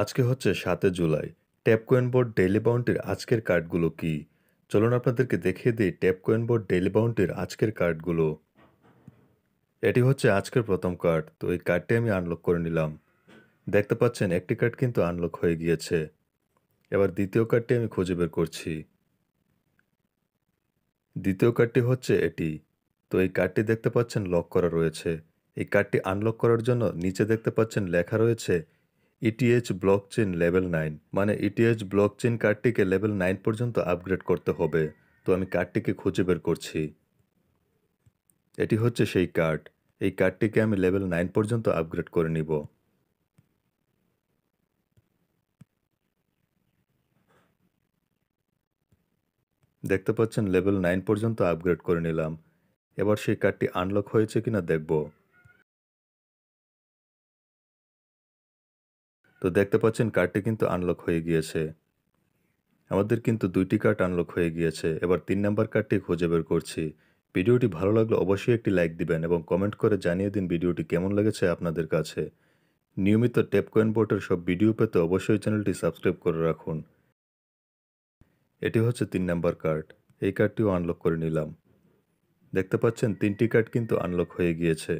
আজকে হচ্ছে সাতে জুলাই ট্যাপকোয়েন বোর্ড ডেইলি বাউন্টির আজকের কার্ডগুলো কি চলুন আপনাদেরকে দেখিয়ে দিই ট্যাপকোয়েন বোর্ড ডেইলি বাউন্টির আজকের কার্ডগুলো এটি হচ্ছে আজকের প্রথম কার্ড তো এই কার্ডটি আমি আনলক করে নিলাম দেখতে পাচ্ছেন একটি কার্ড কিন্তু আনলক হয়ে গিয়েছে এবার দ্বিতীয় কার্ডটি আমি খুঁজে বের করছি দ্বিতীয় কার্ডটি হচ্ছে এটি তো এই কার্ডটি দেখতে পাচ্ছেন লক করা রয়েছে এই কার্ডটি আনলক করার জন্য নিচে দেখতে পাচ্ছেন লেখা রয়েছে ETH blockchain level nine মানে ইটিএইচ ব্লক চেন কার্ডটিকে লেভেল নাইন পর্যন্ত আপগ্রেড করতে হবে তো আমি কার্ডটিকে খুঁজে বের করছি এটি হচ্ছে সেই কার্ড এই কার্ডটিকে আমি লেভেল নাইন পর্যন্ত আপগ্রেড করে নিব দেখতে পাচ্ছেন লেভেল নাইন পর্যন্ত আপগ্রেড করে নিলাম এবার সেই কার্ডটি আনলক হয়েছে কিনা দেখব তো দেখতে পাচ্ছেন কার্ডটি কিন্তু আনলক হয়ে গিয়েছে আমাদের কিন্তু দুইটি কার্ড আনলক হয়ে গিয়েছে এবার তিন নাম্বার কার্ডটি খুঁজে বের করছি ভিডিওটি ভালো লাগলে অবশ্যই একটি লাইক দিবেন এবং কমেন্ট করে জানিয়ে দিন ভিডিওটি কেমন লেগেছে আপনাদের কাছে নিয়মিত টেপ কয়েন বোর্ডের সব ভিডিও পেতে অবশ্যই চ্যানেলটি সাবস্ক্রাইব করে রাখুন এটি হচ্ছে তিন নাম্বার কার্ড এই কার্ডটিও আনলক করে নিলাম দেখতে পাচ্ছেন তিনটি কার্ড কিন্তু আনলক হয়ে গিয়েছে